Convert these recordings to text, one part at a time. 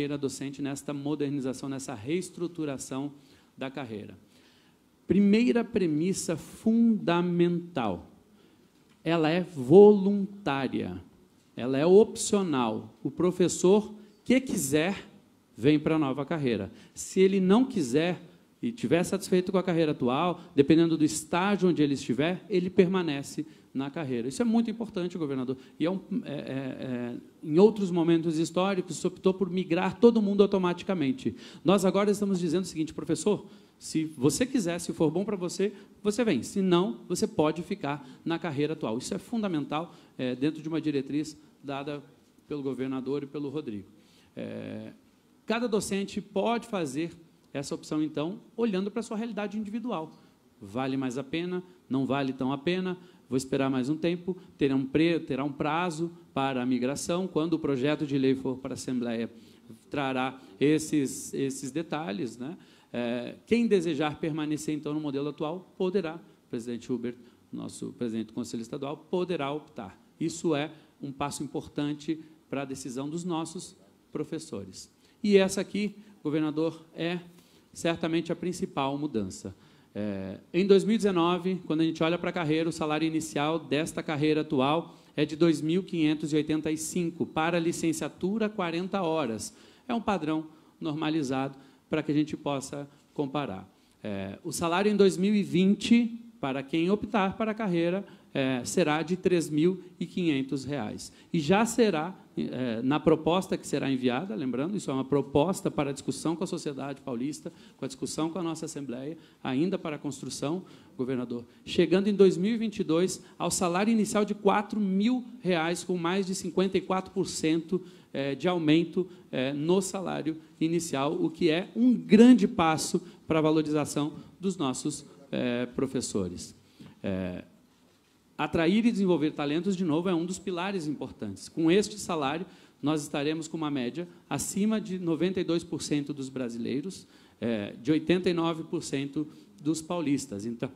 carreira docente, nesta modernização, nessa reestruturação da carreira. Primeira premissa fundamental: ela é voluntária, ela é opcional. O professor que quiser vem para a nova carreira. Se ele não quiser e estiver satisfeito com a carreira atual, dependendo do estágio onde ele estiver, ele permanece na carreira. Isso é muito importante, governador. E é um, é, é, é em outros momentos históricos, se optou por migrar todo mundo automaticamente. Nós agora estamos dizendo o seguinte, professor, se você quiser, se for bom para você, você vem. Se não, você pode ficar na carreira atual. Isso é fundamental é, dentro de uma diretriz dada pelo governador e pelo Rodrigo. É, cada docente pode fazer essa opção, então, olhando para a sua realidade individual. Vale mais a pena? Não vale tão a pena? Vou esperar mais um tempo, terá um, pre, terá um prazo para a migração, quando o projeto de lei for para a Assembleia, trará esses, esses detalhes. Né? É, quem desejar permanecer, então, no modelo atual, poderá, o presidente Hubert, nosso presidente do Conselho Estadual, poderá optar. Isso é um passo importante para a decisão dos nossos professores. E essa aqui, governador, é certamente a principal mudança. É, em 2019, quando a gente olha para a carreira, o salário inicial desta carreira atual é de 2.585 para licenciatura 40 horas. É um padrão normalizado para que a gente possa comparar. É, o salário em 2020 para quem optar para a carreira é, será de R$ reais e já será é, na proposta que será enviada, lembrando, isso é uma proposta para discussão com a sociedade paulista, com a discussão com a nossa Assembleia, ainda para a construção, governador, chegando em 2022 ao salário inicial de R$ 4 mil, reais, com mais de 54% é, de aumento é, no salário inicial, o que é um grande passo para a valorização dos nossos professores. Obrigado. Atrair e desenvolver talentos, de novo, é um dos pilares importantes. Com este salário, nós estaremos com uma média acima de 92% dos brasileiros, é, de 89% dos paulistas. Então,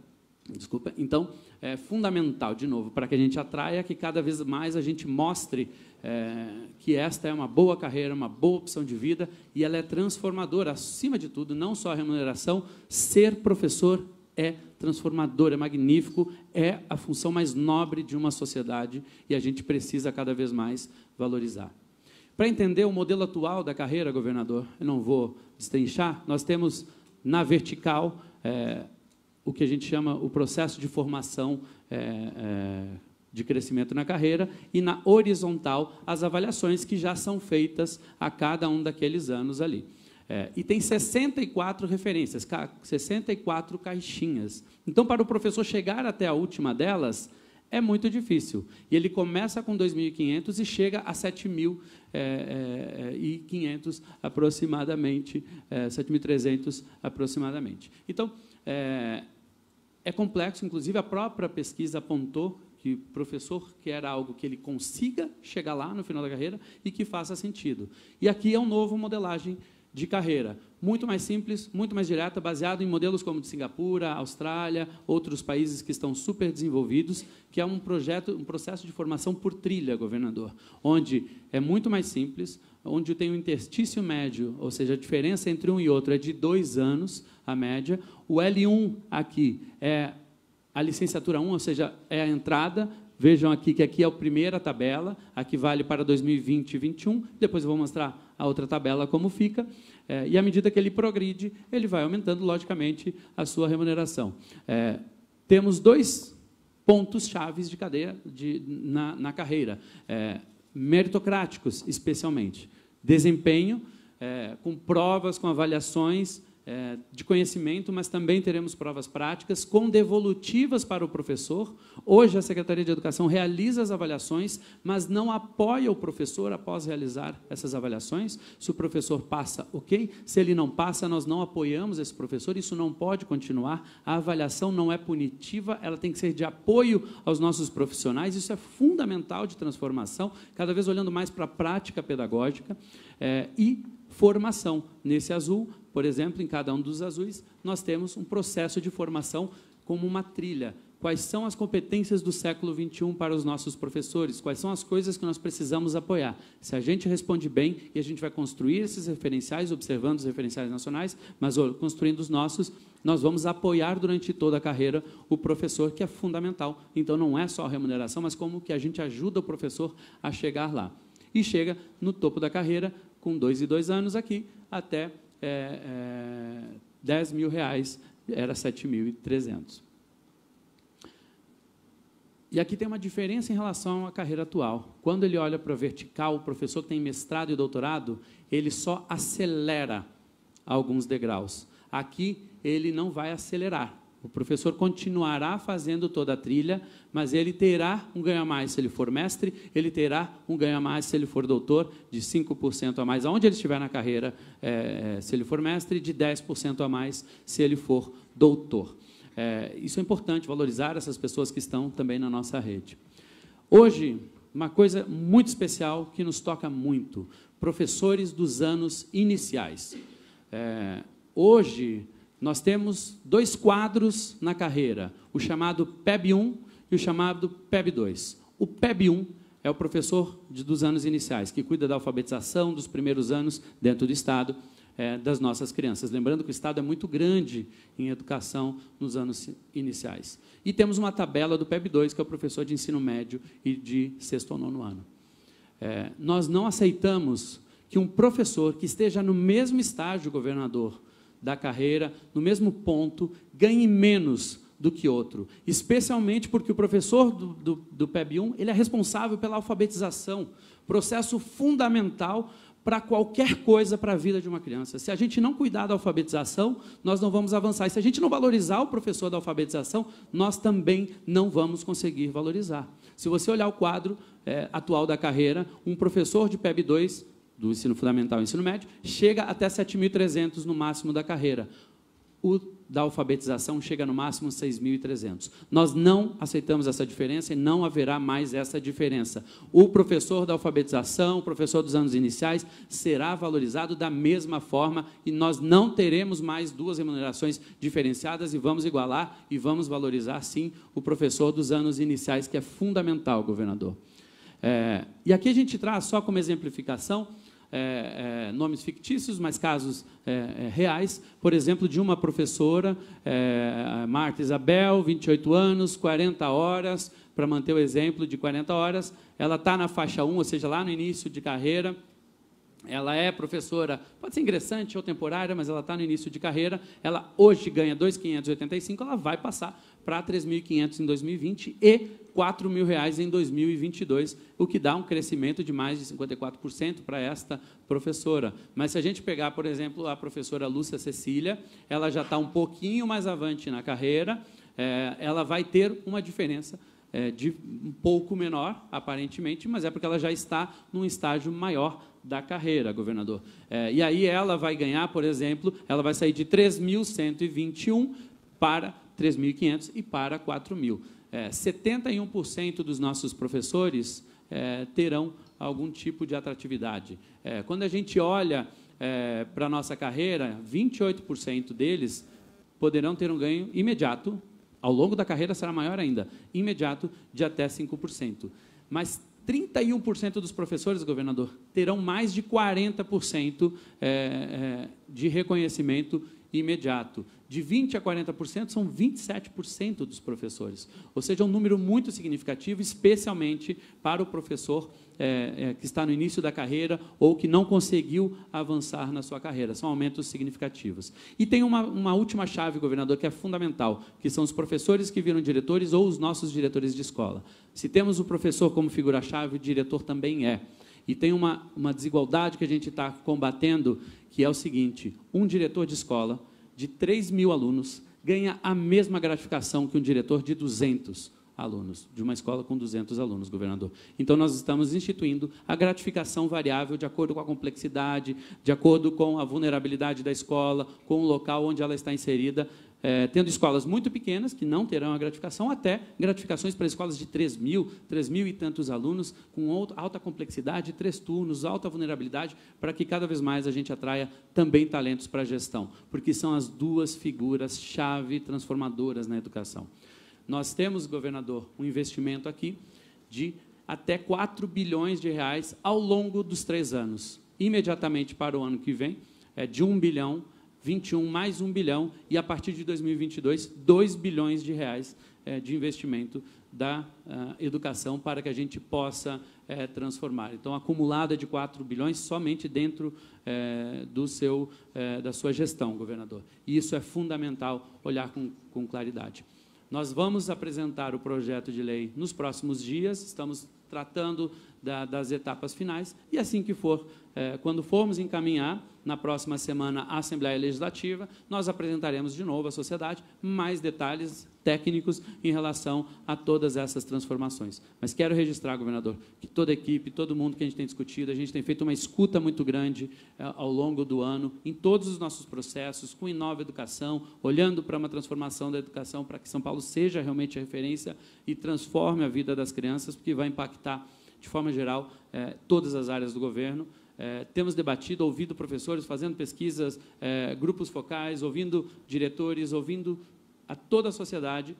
desculpa. Então, é fundamental, de novo, para que a gente atraia, que cada vez mais a gente mostre é, que esta é uma boa carreira, uma boa opção de vida e ela é transformadora. Acima de tudo, não só a remuneração, ser professor é transformador, é magnífico, é a função mais nobre de uma sociedade e a gente precisa cada vez mais valorizar. Para entender o modelo atual da carreira, governador, eu não vou destrinchar, nós temos na vertical é, o que a gente chama o processo de formação é, é, de crescimento na carreira e na horizontal as avaliações que já são feitas a cada um daqueles anos ali. É, e tem 64 referências, 64 caixinhas. Então, para o professor chegar até a última delas, é muito difícil. E ele começa com 2.500 e chega a 7.500 é, é, é aproximadamente, é, 7.300 aproximadamente. Então, é, é complexo, inclusive a própria pesquisa apontou que o professor quer algo que ele consiga chegar lá no final da carreira e que faça sentido. E aqui é um novo modelagem de carreira, muito mais simples, muito mais direta, baseado em modelos como de Singapura, Austrália, outros países que estão super desenvolvidos, que é um projeto, um processo de formação por trilha, governador, onde é muito mais simples, onde tem o um interstício médio, ou seja, a diferença entre um e outro é de dois anos, a média. O L1 aqui é a licenciatura 1, ou seja, é a entrada, Vejam aqui que aqui é a primeira tabela, aqui vale para 2020 e 2021. Depois eu vou mostrar a outra tabela como fica, é, e à medida que ele progride, ele vai aumentando, logicamente, a sua remuneração. É, temos dois pontos chaves de cadeia de, na, na, carreira, é, meritocráticos, especialmente. Desempenho, é, com provas, com avaliações, é, de conhecimento, mas também teremos provas práticas com devolutivas para o professor. Hoje, a Secretaria de Educação realiza as avaliações, mas não apoia o professor após realizar essas avaliações. Se o professor passa, ok. Se ele não passa, nós não apoiamos esse professor. Isso não pode continuar. A avaliação não é punitiva, ela tem que ser de apoio aos nossos profissionais. Isso é fundamental de transformação, cada vez olhando mais para a prática pedagógica. É, e formação. Nesse azul, por exemplo, em cada um dos azuis, nós temos um processo de formação como uma trilha. Quais são as competências do século XXI para os nossos professores? Quais são as coisas que nós precisamos apoiar? Se a gente responde bem, e a gente vai construir esses referenciais, observando os referenciais nacionais, mas construindo os nossos, nós vamos apoiar durante toda a carreira o professor, que é fundamental. Então, não é só a remuneração, mas como que a gente ajuda o professor a chegar lá. E chega no topo da carreira com dois e dois anos aqui, até é, é, 10 mil reais era 7.300. E aqui tem uma diferença em relação à carreira atual. Quando ele olha para a vertical, o professor que tem mestrado e doutorado, ele só acelera alguns degraus. Aqui, ele não vai acelerar, o professor continuará fazendo toda a trilha, mas ele terá um ganho a mais se ele for mestre, ele terá um ganho a mais se ele for doutor, de 5% a mais, aonde ele estiver na carreira, é, se ele for mestre, de 10% a mais se ele for doutor. É, isso é importante, valorizar essas pessoas que estão também na nossa rede. Hoje, uma coisa muito especial que nos toca muito: professores dos anos iniciais. É, hoje, nós temos dois quadros na carreira, o chamado PEB 1 e o chamado PEB 2. O PEB 1 é o professor de, dos anos iniciais, que cuida da alfabetização dos primeiros anos dentro do Estado é, das nossas crianças. Lembrando que o Estado é muito grande em educação nos anos iniciais. E temos uma tabela do PEB 2, que é o professor de ensino médio e de sexto ou nono ano. É, nós não aceitamos que um professor que esteja no mesmo estágio, governador, da carreira, no mesmo ponto, ganhe menos do que outro. Especialmente porque o professor do, do, do PEB1 ele é responsável pela alfabetização, processo fundamental para qualquer coisa para a vida de uma criança. Se a gente não cuidar da alfabetização, nós não vamos avançar. E se a gente não valorizar o professor da alfabetização, nós também não vamos conseguir valorizar. Se você olhar o quadro é, atual da carreira, um professor de PEB 2 do ensino fundamental e ensino médio, chega até 7.300 no máximo da carreira. O da alfabetização chega no máximo 6.300. Nós não aceitamos essa diferença e não haverá mais essa diferença. O professor da alfabetização, o professor dos anos iniciais, será valorizado da mesma forma e nós não teremos mais duas remunerações diferenciadas e vamos igualar e vamos valorizar, sim, o professor dos anos iniciais, que é fundamental, governador. É, e aqui a gente traz só como exemplificação é, é, nomes fictícios, mas casos é, é reais, por exemplo, de uma professora, é, Marta Isabel, 28 anos, 40 horas, para manter o exemplo de 40 horas, ela está na faixa 1, ou seja, lá no início de carreira, ela é professora, pode ser ingressante ou temporária, mas ela está no início de carreira. Ela hoje ganha 2.585, ela vai passar para 3.500 em 2020 e 4 mil reais em 2022, o que dá um crescimento de mais de 54% para esta professora. Mas se a gente pegar, por exemplo, a professora Lúcia Cecília, ela já está um pouquinho mais avante na carreira, é, ela vai ter uma diferença é, de um pouco menor, aparentemente, mas é porque ela já está num estágio maior da carreira, governador. É, e aí ela vai ganhar, por exemplo, ela vai sair de 3.121 para 3.500 e para 4.000 é, 71% dos nossos professores é, terão algum tipo de atratividade. É, quando a gente olha é, para a nossa carreira, 28% deles poderão ter um ganho imediato, ao longo da carreira será maior ainda, imediato de até 5%. Mas 31% dos professores, governador, terão mais de 40% é, é, de reconhecimento imediato. De 20% a 40% são 27% dos professores, ou seja, é um número muito significativo, especialmente para o professor é, é, que está no início da carreira ou que não conseguiu avançar na sua carreira. São aumentos significativos. E tem uma, uma última chave, governador, que é fundamental, que são os professores que viram diretores ou os nossos diretores de escola. Se temos o professor como figura-chave, o diretor também é. E tem uma, uma desigualdade que a gente está combatendo, que é o seguinte: um diretor de escola de 3 mil alunos ganha a mesma gratificação que um diretor de 200 alunos, de uma escola com 200 alunos, governador. Então, nós estamos instituindo a gratificação variável de acordo com a complexidade, de acordo com a vulnerabilidade da escola, com o local onde ela está inserida, é, tendo escolas muito pequenas, que não terão a gratificação, até gratificações para escolas de 3 mil, 3 mil e tantos alunos, com alta complexidade, três turnos, alta vulnerabilidade, para que cada vez mais a gente atraia também talentos para a gestão, porque são as duas figuras-chave transformadoras na educação. Nós temos, governador, um investimento aqui de até 4 bilhões de reais ao longo dos três anos. Imediatamente para o ano que vem, é de 1 bilhão 21 mais 1 bilhão e a partir de 2022 2 bilhões de reais eh, de investimento da ah, educação para que a gente possa eh, transformar. Então, acumulada é de 4 bilhões somente dentro eh, do seu, da sua gestão, governador. E isso é fundamental olhar com, com claridade. Nós vamos apresentar o projeto de lei nos próximos dias, estamos tratando da, das etapas finais. E assim que for, é, quando formos encaminhar, na próxima semana, a Assembleia Legislativa, nós apresentaremos de novo à sociedade mais detalhes técnicos em relação a todas essas transformações. Mas quero registrar, governador, que toda a equipe, todo mundo que a gente tem discutido, a gente tem feito uma escuta muito grande é, ao longo do ano, em todos os nossos processos, com Inova Educação, olhando para uma transformação da educação para que São Paulo seja realmente a referência e transforme a vida das crianças, porque vai impactar de forma geral, eh, todas as áreas do governo. Eh, temos debatido, ouvido professores, fazendo pesquisas, eh, grupos focais, ouvindo diretores, ouvindo a toda a sociedade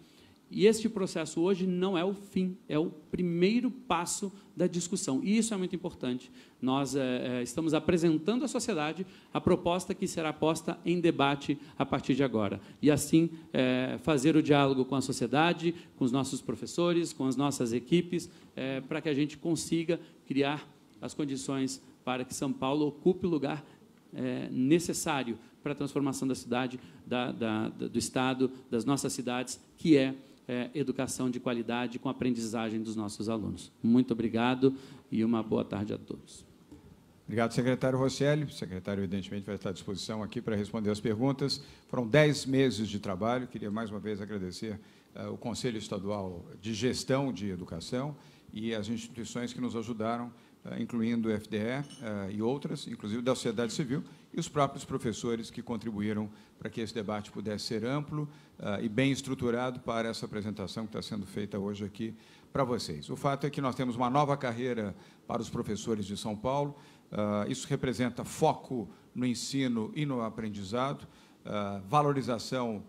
e este processo hoje não é o fim, é o primeiro passo da discussão. E isso é muito importante. Nós é, estamos apresentando à sociedade a proposta que será posta em debate a partir de agora. E assim é, fazer o diálogo com a sociedade, com os nossos professores, com as nossas equipes, é, para que a gente consiga criar as condições para que São Paulo ocupe o lugar necessário para a transformação da cidade, da, da, do Estado, das nossas cidades, que é é, educação de qualidade com aprendizagem dos nossos alunos. Muito obrigado e uma boa tarde a todos. Obrigado, secretário Rosselli. O secretário, evidentemente, vai estar à disposição aqui para responder as perguntas. Foram dez meses de trabalho. Queria, mais uma vez, agradecer uh, o Conselho Estadual de Gestão de Educação e as instituições que nos ajudaram eh, incluindo o FDE eh, e outras, inclusive da sociedade civil, e os próprios professores que contribuíram para que esse debate pudesse ser amplo eh, e bem estruturado para essa apresentação que está sendo feita hoje aqui para vocês. O fato é que nós temos uma nova carreira para os professores de São Paulo, isso representa foco no ensino e no aprendizado, valorização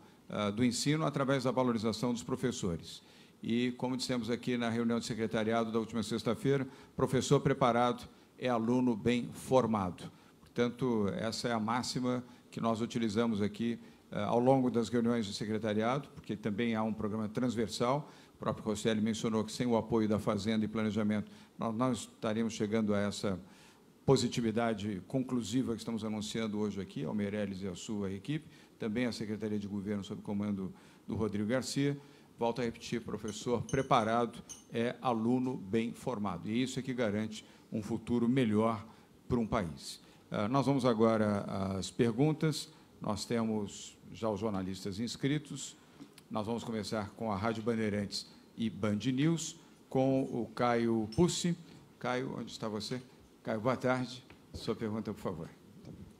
do ensino através da valorização dos professores. E, como dissemos aqui na reunião de secretariado da última sexta-feira, professor preparado é aluno bem formado. Portanto, essa é a máxima que nós utilizamos aqui eh, ao longo das reuniões de secretariado, porque também há um programa transversal. O próprio Rosselli mencionou que sem o apoio da Fazenda e Planejamento, nós não estaríamos chegando a essa positividade conclusiva que estamos anunciando hoje aqui, ao Meirelles e à sua equipe, também à Secretaria de Governo sob comando do Rodrigo Garcia, volto a repetir, professor preparado é aluno bem formado. E é isso é que garante um futuro melhor para um país. Ah, nós vamos agora às perguntas. Nós temos já os jornalistas inscritos. Nós vamos começar com a Rádio Bandeirantes e Band News, com o Caio Pussi. Caio, onde está você? Caio, boa tarde. Sua pergunta, por favor.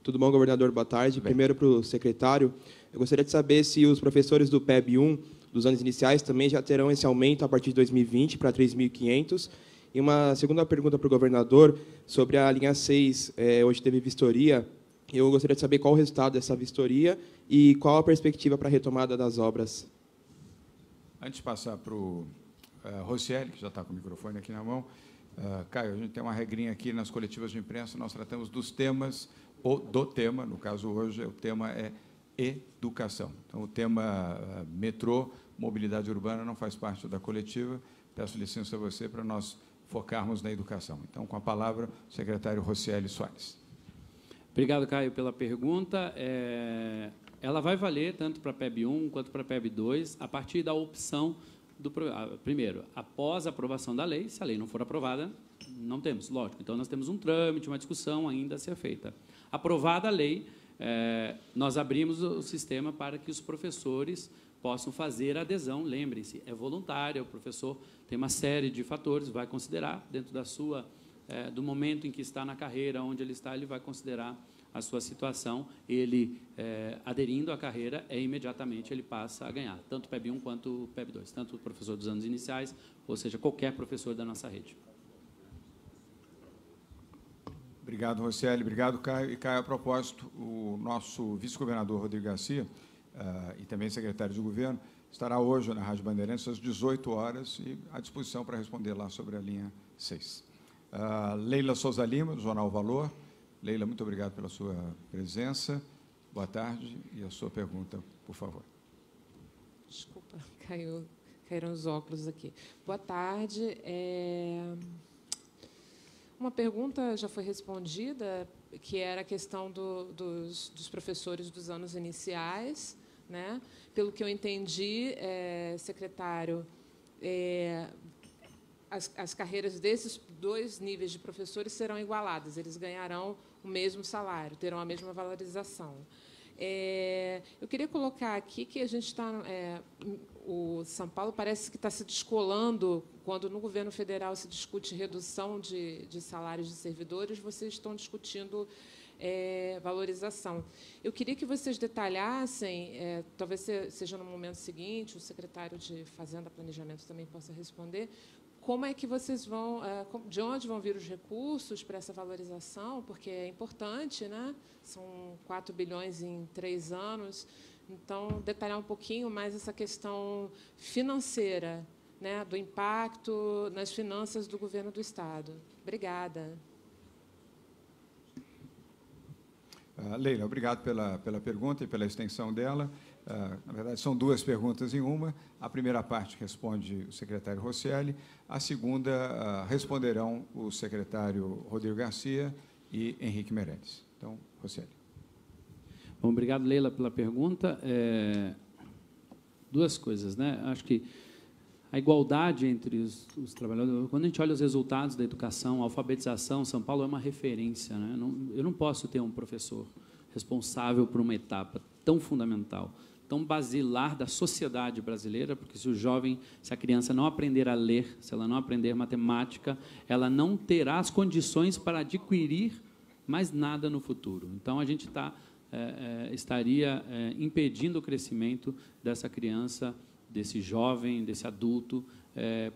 Tudo bom, governador? Boa tarde. Bem. Primeiro para o secretário. Eu gostaria de saber se os professores do PEB 1 dos anos iniciais também já terão esse aumento a partir de 2020 para 3.500. E uma segunda pergunta para o governador sobre a linha 6, é, hoje teve vistoria. Eu gostaria de saber qual o resultado dessa vistoria e qual a perspectiva para a retomada das obras. Antes de passar para o uh, que já está com o microfone aqui na mão, uh, Caio, a gente tem uma regrinha aqui nas coletivas de imprensa, nós tratamos dos temas, ou do tema, no caso hoje, o tema é educação. Então, o tema ah, metrô, mobilidade urbana, não faz parte da coletiva. Peço licença a você para nós focarmos na educação. Então, com a palavra, o secretário Rocieli Soares. Obrigado, Caio, pela pergunta. É... Ela vai valer tanto para a PEB 1 quanto para a PEB 2, a partir da opção do... Ah, primeiro, após a aprovação da lei, se a lei não for aprovada, não temos, lógico. Então, nós temos um trâmite, uma discussão ainda a ser feita. Aprovada a lei, é, nós abrimos o sistema para que os professores possam fazer adesão. Lembrem-se, é voluntária, é o professor tem uma série de fatores, vai considerar dentro da sua, é, do momento em que está na carreira, onde ele está, ele vai considerar a sua situação. Ele, é, aderindo à carreira, é imediatamente ele passa a ganhar, tanto o PEB 1 quanto o PEB 2, tanto o professor dos anos iniciais, ou seja, qualquer professor da nossa rede. Obrigado, Rocieli. Obrigado, Caio. E, Caio, a propósito, o nosso vice-governador Rodrigo Garcia uh, e também secretário de governo estará hoje na Rádio Bandeirantes às 18 horas e à disposição para responder lá sobre a linha 6. Uh, eh, Leila Souza Lima, do Jornal Valor. Leila, muito obrigado pela sua presença. Boa tarde e a sua pergunta, por favor. Desculpa, caiu, caíram os óculos aqui. Boa tarde. É... Uma pergunta já foi respondida, que era a questão do, dos, dos, professores dos anos iniciais. Né? Pelo que eu entendi, é, secretário, é, as, as, carreiras desses dois níveis de professores serão igualadas, eles ganharão o mesmo salário, terão a mesma valorização. É, eu queria colocar aqui que a gente está é, o São Paulo parece que está se descolando. Quando no governo federal se discute redução de, de salários de servidores, vocês estão discutindo é, valorização. Eu queria que vocês detalhassem, é, talvez seja no momento seguinte, o secretário de Fazenda Planejamento também possa responder, como é que vocês vão, é, de onde vão vir os recursos para essa valorização, porque é importante, né? são 4 bilhões em três anos. Então, detalhar um pouquinho mais essa questão financeira, né, do impacto nas finanças do governo do Estado. Obrigada. Ah, Leila, obrigado pela, pela pergunta e pela extensão dela. Ah, na verdade, são duas perguntas em uma. A primeira parte responde o secretário Rosselli, a segunda ah, responderão o secretário Rodrigo Garcia e Henrique Meirelles. Então, Rosselli. Bom, obrigado, Leila, pela pergunta. É, duas coisas, né? Acho que a igualdade entre os, os, trabalhadores. Quando a gente olha os resultados da educação, alfabetização, São Paulo é uma referência. Né? Não, eu não posso ter um professor responsável por uma etapa tão fundamental, tão basilar da sociedade brasileira, porque se o jovem, se a criança não aprender a ler, se ela não aprender matemática, ela não terá as condições para adquirir mais nada no futuro. Então a gente está é, é, estaria é, impedindo o crescimento dessa criança, desse jovem, desse adulto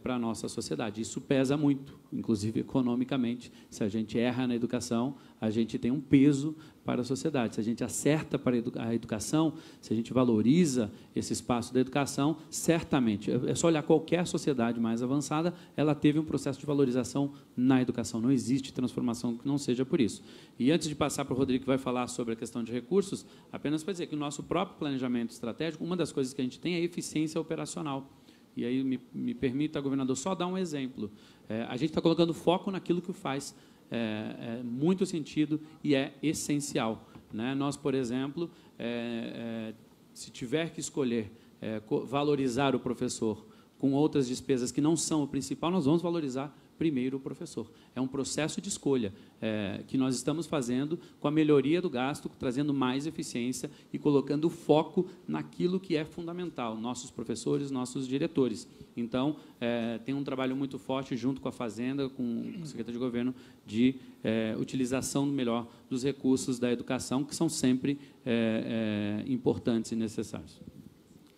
para a nossa sociedade. Isso pesa muito, inclusive economicamente. Se a gente erra na educação, a gente tem um peso para a sociedade. Se a gente acerta para a educação, se a gente valoriza esse espaço da educação, certamente, é, é só olhar qualquer sociedade mais avançada, ela teve um processo de valorização na educação. Não existe transformação que não seja por isso. E antes de passar para o Rodrigo, que vai falar sobre a questão de recursos, apenas para dizer que o nosso próprio planejamento estratégico, uma das coisas que a gente tem é a eficiência operacional. E aí, me, me permita, governador, só dar um exemplo. É, a gente está colocando foco naquilo que faz é, é muito sentido e é essencial. Né? Nós, por exemplo, é, é se tiver que escolher é, valorizar o professor com outras despesas que não são o principal, nós vamos valorizar primeiro o professor. É um processo de escolha é, que nós estamos fazendo com a melhoria do gasto, trazendo mais eficiência e colocando foco naquilo que é fundamental, nossos professores, nossos diretores. Então, é, tem um trabalho muito forte junto com a Fazenda, com o secretário de Governo, de é, utilização melhor dos recursos da educação, que são sempre é, é, importantes e necessários.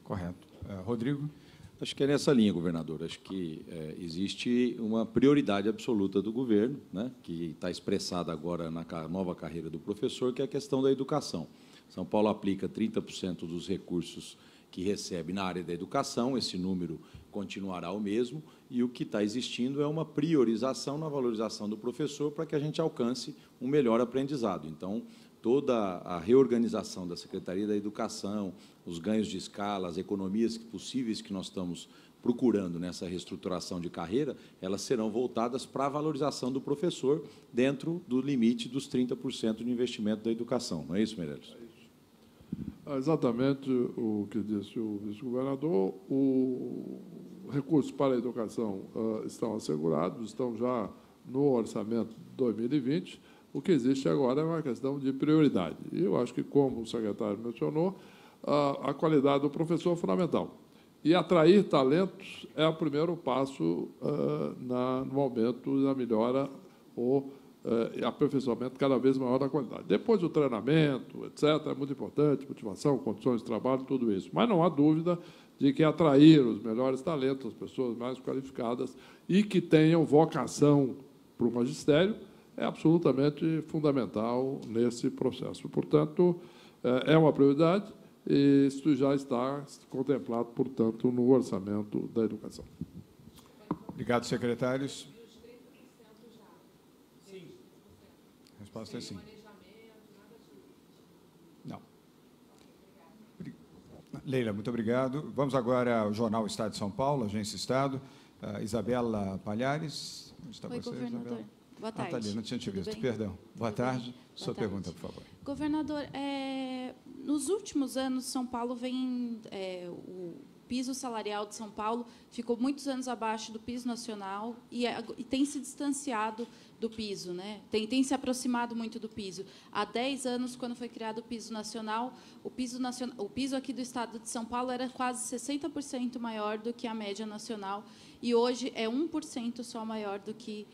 Correto. É, Rodrigo? Acho que é nessa linha, governador. Acho que é, existe uma prioridade absoluta do governo, né, que está expressada agora na nova carreira do professor, que é a questão da educação. São Paulo aplica 30% dos recursos que recebe na área da educação, esse número continuará o mesmo, e o que está existindo é uma priorização na valorização do professor para que a gente alcance um melhor aprendizado. Então, toda a reorganização da Secretaria da Educação, os ganhos de escala, as economias possíveis que nós estamos procurando nessa reestruturação de carreira, elas serão voltadas para a valorização do professor dentro do limite dos 30% de investimento da educação. Não é isso, Meirelles? É ah, exatamente o que disse o vice-governador. Os recursos para a educação ah, estão assegurados, estão já no orçamento 2020 o que existe agora é uma questão de prioridade. E eu acho que, como o secretário mencionou, a qualidade do professor é fundamental. E atrair talentos é o primeiro passo ah, no aumento da melhora ou eh, aperfeiçoamento cada vez maior da qualidade. Depois o treinamento, etc., é muito importante, motivação, condições de trabalho, tudo isso. Mas não há dúvida de que atrair os melhores talentos, as pessoas mais qualificadas e que tenham vocação para o magistério, é absolutamente fundamental nesse processo. Portanto, é, é uma prioridade e isso já está contemplado, portanto, no orçamento da educação. Obrigado, secretários. Sim. A resposta é sim. Não. Leila, muito obrigado. Vamos agora ao Jornal Estado de São Paulo, Agência Estado. Ah, Isabela Palhares. Onde está Oi, você, governador. Isabela? Boa tarde. Nathalie, não tinha te Tudo visto, bem? perdão. Boa Tudo tarde. Sua tarde. pergunta, por favor. Governador, é, nos últimos anos, São Paulo vem. É, o piso salarial de São Paulo ficou muitos anos abaixo do piso nacional e, é, e tem se distanciado do piso, né? tem, tem se aproximado muito do piso. Há 10 anos, quando foi criado o piso nacional, o piso, nacional, o piso aqui do estado de São Paulo era quase 60% maior do que a média nacional e hoje é 1% só maior do que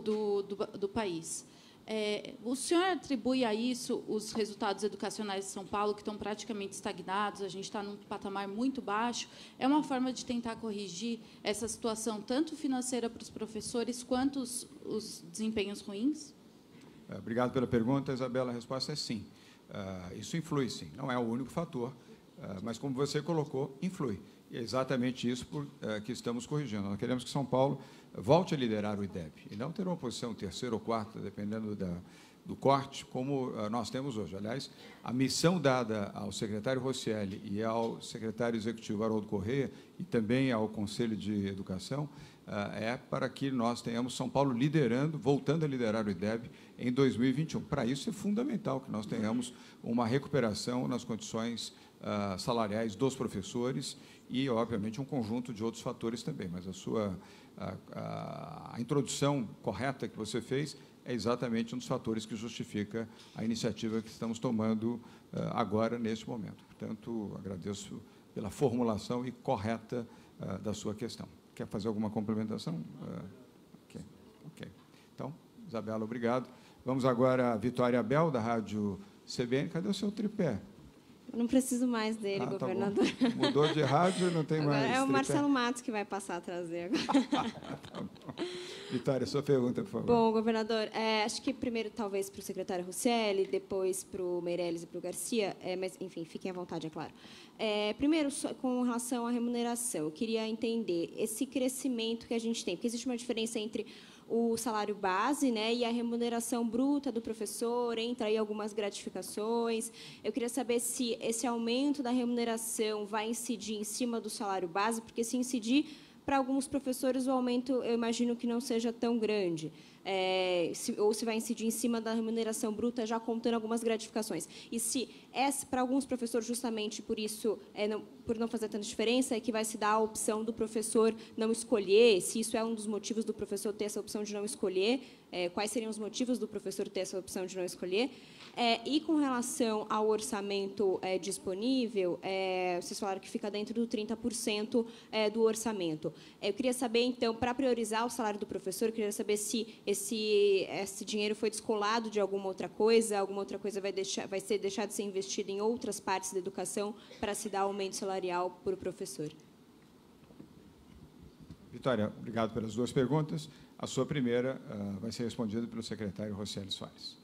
do, do, do país. É, o senhor atribui a isso os resultados educacionais de São Paulo, que estão praticamente estagnados, a gente está num patamar muito baixo. É uma forma de tentar corrigir essa situação, tanto financeira para os professores, quanto os, os desempenhos ruins? É, obrigado pela pergunta, Isabela. A resposta é sim. Uh, isso influi, sim. Não é o único fator, ah, mas como você colocou, influi. E é exatamente isso por, eh, que estamos corrigindo. Nós queremos que São Paulo eh, volte a liderar o IDEB e não ter uma posição terceira ou quarta, dependendo da, do corte, como eh, nós temos hoje. Aliás, a missão dada ao secretário Rossielli e ao secretário executivo Haroldo Correia e também ao Conselho de Educação é para que nós tenhamos São Paulo liderando, voltando a liderar o IDEB em 2021. Para isso é fundamental que nós tenhamos uma recuperação nas condições ah, salariais dos professores e, obviamente, um conjunto de outros fatores também. Mas a sua a, a introdução correta que você fez é exatamente um dos fatores que justifica a iniciativa que estamos tomando ah, agora, neste momento. Portanto, agradeço pela formulação e correta ah, da sua questão. Quer fazer alguma complementação? ok. okay. Então, Isabela, obrigado. Vamos agora à Vitória Abel, da Rádio CBN. Cadê o seu tripé? Não preciso mais dele, ah, tá governador. Mudou de rádio, não tem agora mais. É o Marcelo Matos que vai passar a trazer agora. tá Vitória, sua pergunta, por favor. Bom, governador, é, acho que primeiro talvez para o secretário Russelli, depois para o Meirelles e para o Garcia, é, mas enfim, fiquem à vontade, é claro. É, primeiro, com relação à remuneração, eu queria entender esse crescimento que a gente tem, porque existe uma diferença entre o salário base, né, e a remuneração bruta do professor, entra aí algumas gratificações. Eu queria saber se esse aumento da remuneração vai incidir em cima do salário base, porque se incidir, para alguns professores, o aumento eu imagino que não seja tão grande. É, se, ou se vai incidir em cima da remuneração bruta, já contando algumas gratificações. E se é, para alguns professores, justamente por isso, é, não, por não fazer tanta diferença, é que vai se dar a opção do professor não escolher, se isso é um dos motivos do professor ter essa opção de não escolher, é, quais seriam os motivos do professor ter essa opção de não escolher. É, e com relação ao orçamento é, disponível, é, vocês falaram que fica dentro do 30% é, do orçamento. eu queria saber, então, para priorizar o salário do professor, eu queria saber se esse, esse dinheiro foi descolado de alguma outra coisa, alguma outra coisa vai, deixar, vai ser deixado de ser investida em outras partes da educação para se dar aumento salarial para o professor. Vitória, obrigado pelas duas perguntas. A sua primeira uh, vai ser respondida pelo secretário Rocieli Soares.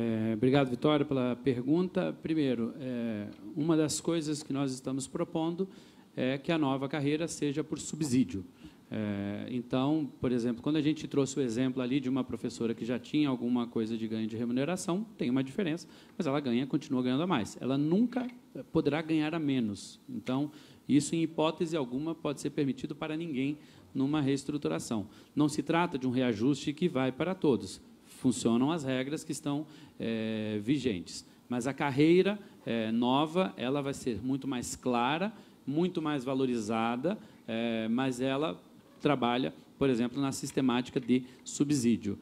É, obrigado, Vitória, pela pergunta. Primeiro, é, uma das coisas que nós estamos propondo é que a nova carreira seja por subsídio. É, então, por exemplo, quando a gente trouxe o exemplo ali de uma professora que já tinha alguma coisa de ganho de remuneração, tem uma diferença, mas ela ganha, continua ganhando a mais. Ela nunca poderá ganhar a menos. Então, isso, em hipótese alguma, pode ser permitido para ninguém numa reestruturação. Não se trata de um reajuste que vai para todos funcionam as regras que estão é, vigentes. Mas a carreira é, nova, ela vai ser muito mais clara, muito mais valorizada, é, mas ela trabalha, por exemplo, na sistemática de subsídio,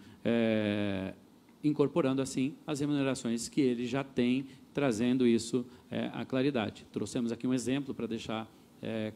incorporando, assim, as remunerações que ele já tem, trazendo isso à claridade. Trouxemos aqui um exemplo para deixar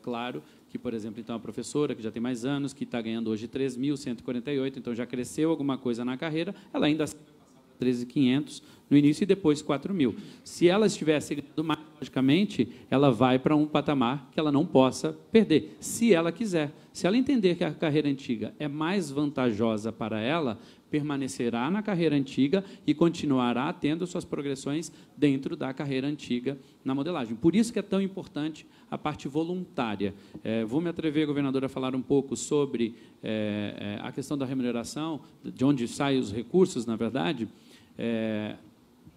claro que, por exemplo, então é uma professora que já tem mais anos, que está ganhando hoje 3.148, então já cresceu alguma coisa na carreira, ela ainda 13.500 no início e depois 4.000. Se ela estivesse ganhando mais, logicamente, ela vai para um patamar que ela não possa perder, se ela quiser. Se ela entender que a carreira antiga é mais vantajosa para ela, permanecerá na carreira antiga e continuará tendo suas progressões dentro da carreira antiga na modelagem. Por isso que é tão importante a parte voluntária. É, vou me atrever, governadora, a falar um pouco sobre é, é a questão da remuneração, de onde saem os recursos, na verdade. É,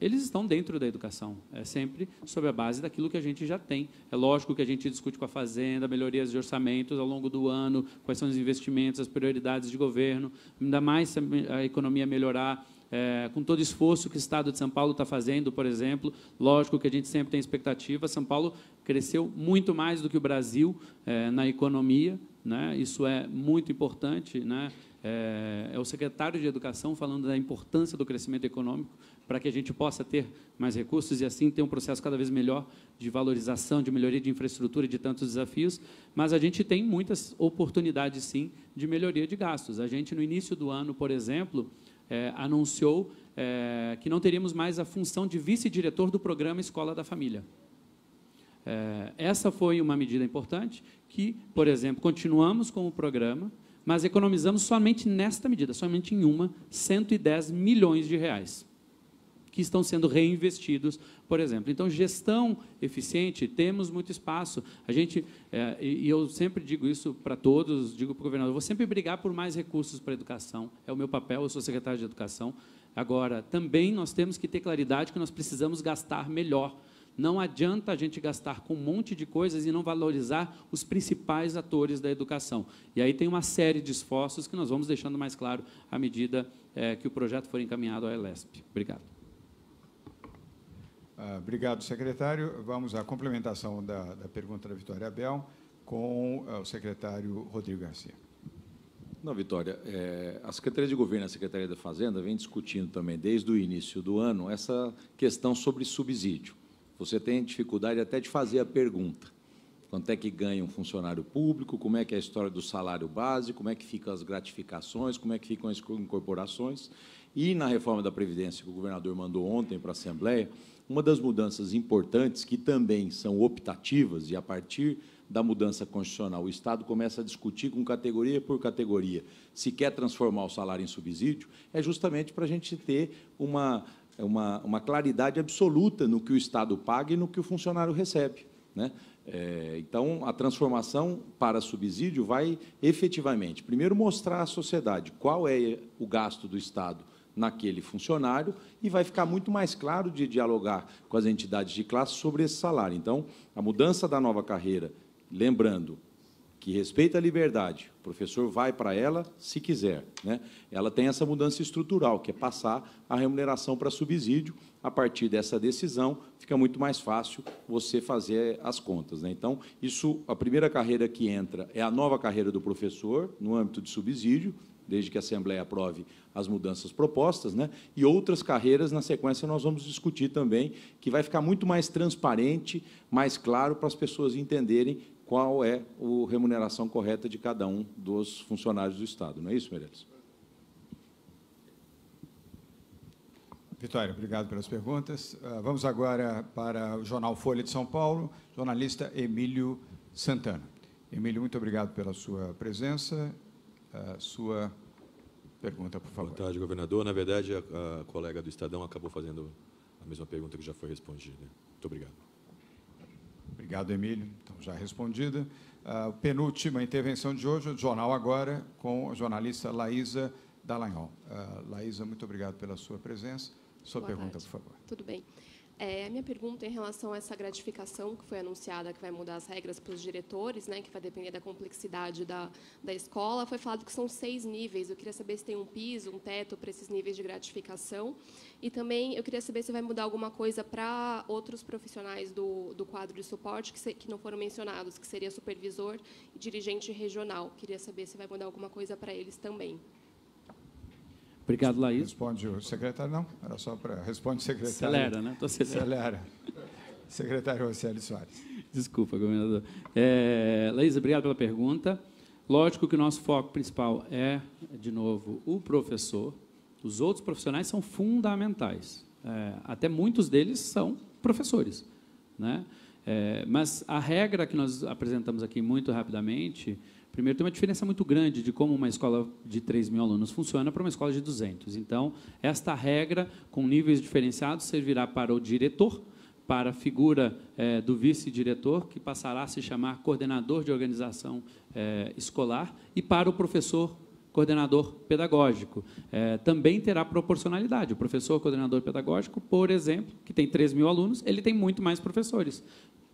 eles estão dentro da educação, é sempre sobre a base daquilo que a gente já tem. É lógico que a gente discute com a Fazenda, melhorias de orçamentos ao longo do ano, quais são os investimentos, as prioridades de governo, ainda mais se a economia melhorar, é, com todo o esforço que o Estado de São Paulo está fazendo, por exemplo, lógico que a gente sempre tem expectativa, São Paulo cresceu muito mais do que o Brasil é, na economia, né? isso é muito importante, né? é, é o secretário de Educação falando da importância do crescimento econômico, para que a gente possa ter mais recursos e assim ter um processo cada vez melhor de valorização, de melhoria de infraestrutura, de tantos desafios, mas a gente tem muitas oportunidades, sim, de melhoria de gastos. A gente, no início do ano, por exemplo, é, anunciou é, que não teríamos mais a função de vice-diretor do programa Escola da Família. É, essa foi uma medida importante que, por exemplo, continuamos com o programa, mas economizamos somente nesta medida, somente em uma, 110 milhões de reais que estão sendo reinvestidos, por exemplo. Então, gestão eficiente, temos muito espaço. A gente, é, e eu sempre digo isso para todos, digo para o governador, vou sempre brigar por mais recursos para a educação, é o meu papel, eu sou secretário de Educação. Agora, também nós temos que ter claridade que nós precisamos gastar melhor. Não adianta a gente gastar com um monte de coisas e não valorizar os principais atores da educação. E aí tem uma série de esforços que nós vamos deixando mais claro à medida é, que o projeto for encaminhado à ELESP. Obrigado. Ah, obrigado, secretário. Vamos à complementação da, da pergunta da Vitória Abel com ah, o secretário Rodrigo Garcia. Não, Vitória, é, a Secretaria de Governo e a Secretaria da Fazenda vem discutindo também, desde o início do ano, essa questão sobre subsídio. Você tem dificuldade até de fazer a pergunta. Quanto é que ganha um funcionário público? Como é que é a história do salário base? Como é que ficam as gratificações? Como é que ficam as incorporações? E na reforma da Previdência que o governador mandou ontem para a Assembleia, uma das mudanças importantes, que também são optativas, e a partir da mudança constitucional, o Estado começa a discutir com categoria por categoria se quer transformar o salário em subsídio, é justamente para a gente ter uma, uma, uma claridade absoluta no que o Estado paga e no que o funcionário recebe. Né? É, então, a transformação para subsídio vai efetivamente, primeiro, mostrar à sociedade qual é o gasto do Estado naquele funcionário e vai ficar muito mais claro de dialogar com as entidades de classe sobre esse salário. Então, a mudança da nova carreira, lembrando que respeita a liberdade, o professor vai para ela se quiser. Né? Ela tem essa mudança estrutural, que é passar a remuneração para subsídio. A partir dessa decisão, fica muito mais fácil você fazer as contas. Né? Então, isso, a primeira carreira que entra é a nova carreira do professor, no âmbito de subsídio, desde que a Assembleia aprove as mudanças propostas, né? e outras carreiras na sequência nós vamos discutir também, que vai ficar muito mais transparente, mais claro para as pessoas entenderem qual é a remuneração correta de cada um dos funcionários do Estado. Não é isso, Meirelles? Vitória, obrigado pelas perguntas. Ah, vamos agora para o Jornal Folha de São Paulo, jornalista Emílio Santana. Emílio, muito obrigado pela sua presença a sua pergunta, por favor. Boa tarde, governador. Na verdade, a, a colega do Estadão acabou fazendo a mesma pergunta que já foi respondida. Muito obrigado. Obrigado, Emílio. Então, já respondida. A penúltima intervenção de hoje, o Jornal Agora, com a jornalista Laísa Dallagnol. Uh, Laísa, muito obrigado pela sua presença. Sua Boa pergunta, tarde. por favor. Tudo bem. É, a minha pergunta em relação a essa gratificação que foi anunciada, que vai mudar as regras para os diretores, né, que vai depender da complexidade da, da escola, foi falado que são seis níveis. Eu queria saber se tem um piso, um teto para esses níveis de gratificação. E também eu queria saber se vai mudar alguma coisa para outros profissionais do, do quadro de suporte que, se, que não foram mencionados, que seria supervisor e dirigente regional. queria saber se vai mudar alguma coisa para eles também. Obrigado, Laís. Responde o secretário, não, era só para... Responde o secretário. Acelera, né? Tô acelerando. Acelera. Secretário Roseli Soares. Desculpa, governador. É, Laís, obrigado pela pergunta. Lógico que o nosso foco principal é, de novo, o professor. Os outros profissionais são fundamentais. É, até muitos deles são professores. Né? É, mas a regra que nós apresentamos aqui muito rapidamente Primeiro, tem uma diferença muito grande de como uma escola de 3 mil alunos funciona para uma escola de 200. Então, esta regra, com níveis diferenciados, servirá para o diretor, para a figura é, do vice-diretor, que passará a se chamar coordenador de organização é, escolar, e para o professor coordenador pedagógico. É, também terá proporcionalidade. O professor coordenador pedagógico, por exemplo, que tem 3 mil alunos, ele tem muito mais professores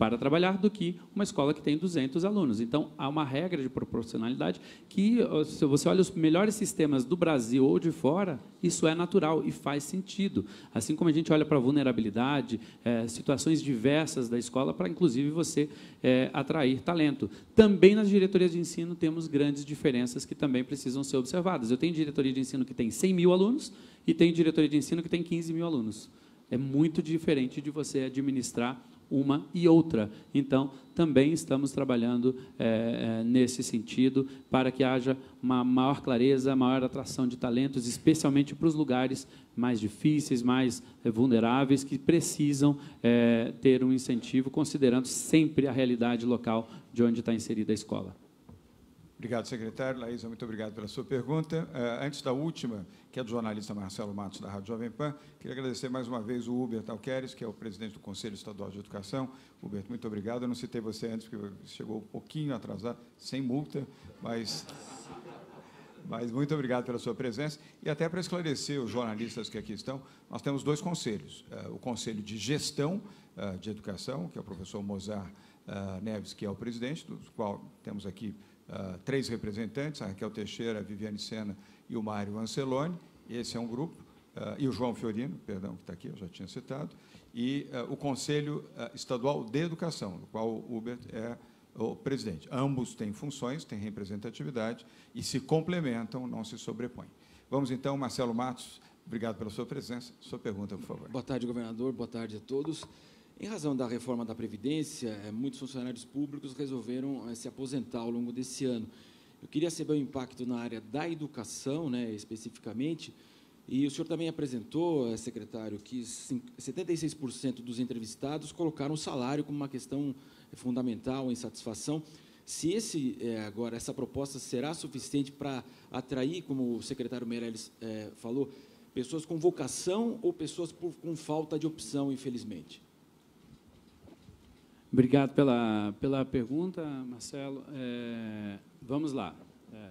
para trabalhar do que uma escola que tem 200 alunos. Então, há uma regra de proporcionalidade que, se você olha os melhores sistemas do Brasil ou de fora, isso é natural e faz sentido. Assim como a gente olha para a vulnerabilidade, é, situações diversas da escola, para, inclusive, você é, atrair talento. Também nas diretorias de ensino temos grandes diferenças que também precisam ser observadas. Eu tenho diretoria de ensino que tem 100 mil alunos e tenho diretoria de ensino que tem 15 mil alunos. É muito diferente de você administrar uma e outra. Então, também estamos trabalhando é, nesse sentido para que haja uma maior clareza, maior atração de talentos, especialmente para os lugares mais difíceis, mais eh, vulneráveis, que precisam é, ter um incentivo, considerando sempre a realidade local de onde está inserida a escola. Obrigado, secretário. Laísa, muito obrigado pela sua pergunta. Eh, antes da última, que é do jornalista Marcelo Matos, da Rádio Jovem Pan, queria agradecer mais uma vez o Hubert Alqueres, que é o presidente do Conselho Estadual de Educação. Hubert, muito obrigado. Eu não citei você antes, porque chegou um pouquinho atrasado, sem multa, mas mas muito obrigado pela sua presença. E até para esclarecer os jornalistas que aqui estão, nós temos dois conselhos. Eh, o Conselho de Gestão eh, de Educação, que é o professor Mozart Neves, que é o presidente, do qual temos aqui ah, três representantes, a Raquel Teixeira, a Viviane Sena e o Mário Anceloni. Esse é um grupo. Uh, e o João Fiorino, perdão, que está aqui, eu já tinha citado, e uh, o Conselho Estadual de Educação, do qual o Hubert é o presidente. Ambos têm funções, têm representatividade e se complementam, não se sobrepõem. Vamos então, Marcelo Matos, obrigado pela sua presença. Sua pergunta, por favor. Boa tarde, governador, boa tarde a todos. Em razão da reforma da Previdência, eh, muitos funcionários públicos resolveram eh, se aposentar ao longo desse ano. Eu queria saber o impacto na área da educação, né, especificamente, e o senhor também apresentou, eh, secretário, que 76% dos entrevistados colocaram o salário como uma questão fundamental em satisfação. Se esse agora essa proposta será suficiente para atrair, como o secretário Meirelles falou, pessoas com vocação ou pessoas com falta de opção, infelizmente? Obrigado pela, pela pergunta, Marcelo. É, vamos lá. É,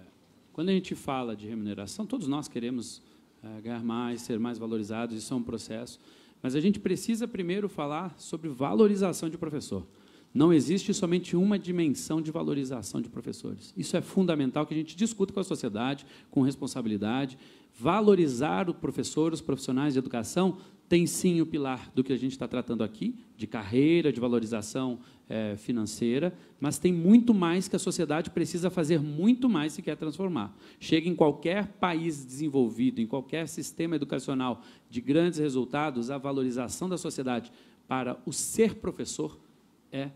quando a gente fala de remuneração, todos nós queremos é, ganhar mais, ser mais valorizados, isso é um processo. Mas a gente precisa primeiro falar sobre valorização de professor. Não existe somente uma dimensão de valorização de professores. Isso é fundamental que a gente discuta com a sociedade, com responsabilidade. Valorizar o professor, os profissionais de educação, tem sim o pilar do que a gente está tratando aqui, de carreira, de valorização é, financeira, mas tem muito mais que a sociedade precisa fazer muito mais se quer transformar. Chega em qualquer país desenvolvido, em qualquer sistema educacional de grandes resultados, a valorização da sociedade para o ser professor é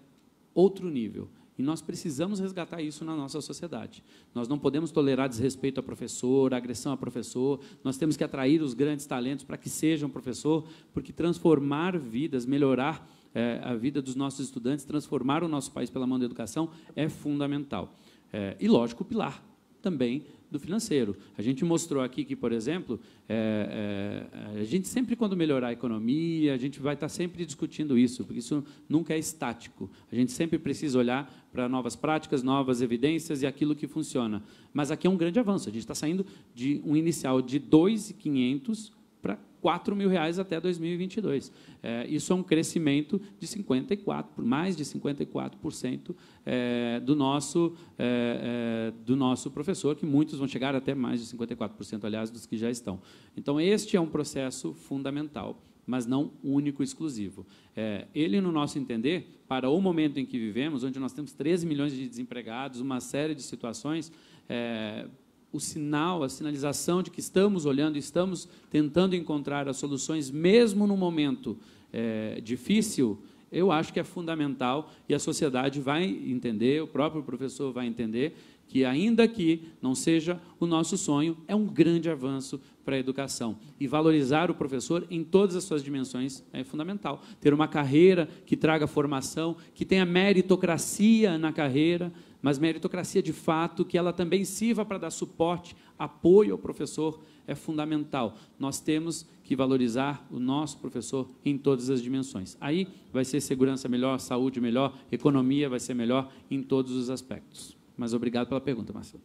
outro nível. E nós precisamos resgatar isso na nossa sociedade. Nós não podemos tolerar desrespeito a professor, agressão a professor. Nós temos que atrair os grandes talentos para que sejam professor, porque transformar vidas, melhorar é, a vida dos nossos estudantes, transformar o nosso país pela mão da educação é fundamental. É, e, lógico, o pilar também do financeiro. A gente mostrou aqui que, por exemplo, é, é, a gente sempre, quando melhorar a economia, a gente vai estar sempre discutindo isso, porque isso nunca é estático. A gente sempre precisa olhar para novas práticas, novas evidências e aquilo que funciona. Mas aqui é um grande avanço. A gente está saindo de um inicial de 2,500 para 4 mil reais até 2022. É, isso é um crescimento de 54, mais de 54% é, do nosso é, é, do nosso professor, que muitos vão chegar até mais de 54%, aliás, dos que já estão. Então este é um processo fundamental, mas não único e exclusivo. É, ele, no nosso entender, para o momento em que vivemos, onde nós temos 13 milhões de desempregados, uma série de situações é, o sinal, a sinalização de que estamos olhando, estamos tentando encontrar as soluções, mesmo no momento é, difícil, eu acho que é fundamental e a sociedade vai entender, o próprio professor vai entender que, ainda que não seja o nosso sonho, é um grande avanço para a educação. E valorizar o professor em todas as suas dimensões é fundamental. Ter uma carreira que traga formação, que tenha meritocracia na carreira, mas meritocracia de fato, que ela também sirva para dar suporte, apoio ao professor, é fundamental. Nós temos que valorizar o nosso professor em todas as dimensões. Aí vai ser segurança melhor, saúde melhor, economia vai ser melhor em todos os aspectos. Mas obrigado pela pergunta, Marcelo.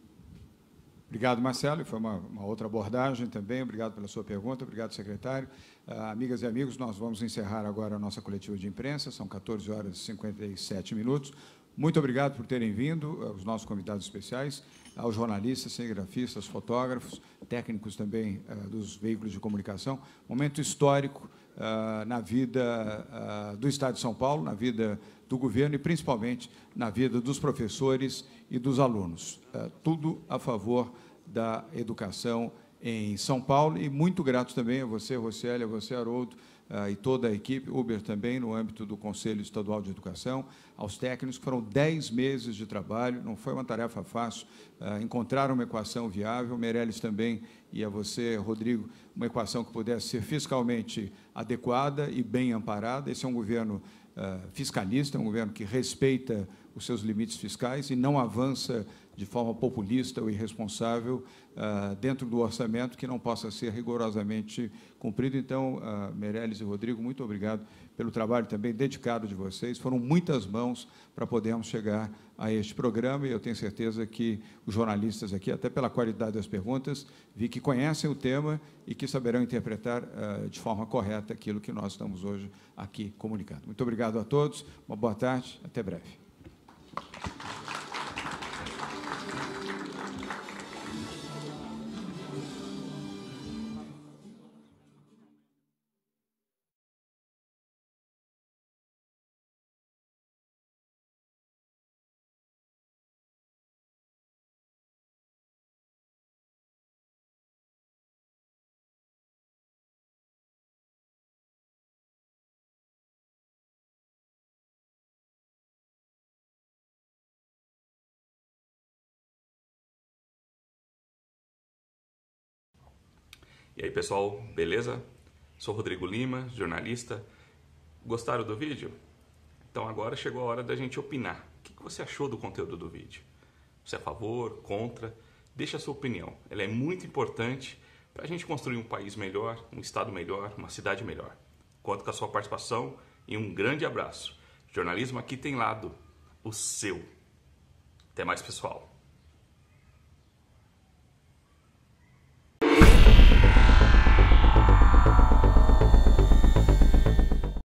Obrigado, Marcelo. Foi uma, uma, outra abordagem também. Obrigado pela sua pergunta. Obrigado, secretário. Ah, amigas e amigos, nós vamos encerrar agora a nossa coletiva de imprensa. São 14 horas e 57 minutos. Muito obrigado por terem vindo, aos eh, nossos convidados especiais, aos jornalistas, cinegrafistas, fotógrafos, técnicos também uh, dos veículos de comunicação. Momento histórico uh, na vida uh, do Estado de São Paulo, na vida do governo e, principalmente, na vida dos professores e dos alunos. tudo a favor da educação em São Paulo e muito grato também a você, Rocieli, a você, Haroldo, ah, e toda a equipe, Uber também, no âmbito do Conselho Estadual de Educação, aos técnicos, foram dez meses de trabalho, não foi uma tarefa fácil, ah, encontrar uma equação viável, Meirelles também, e a você, Rodrigo, uma equação que pudesse ser fiscalmente adequada e bem amparada. Esse é um governo ah, fiscalista, um governo que respeita os seus limites fiscais e não avança de forma populista ou irresponsável ah, dentro do orçamento que não possa ser rigorosamente cumprido. Então, uh, Meirelles e Rodrigo, muito obrigado pelo trabalho também dedicado de vocês. Foram muitas mãos para podermos chegar a este programa e eu tenho certeza que os jornalistas aqui, até pela qualidade das perguntas, vi que conhecem o tema e que saberão interpretar ah, de forma correta aquilo que nós estamos hoje aqui comunicando. Muito obrigado a todos, uma boa tarde, até breve. E aí pessoal, beleza? Sou Rodrigo Lima, jornalista. Gostaram do vídeo? Então agora chegou a hora da gente opinar. O que você achou do conteúdo do vídeo? Você é a favor, contra? Deixe a sua opinião. Ela é muito importante para a gente construir um país melhor, um estado melhor, uma cidade melhor. Conto com a sua participação e um grande abraço. Jornalismo aqui tem lado, o seu. Até mais, pessoal.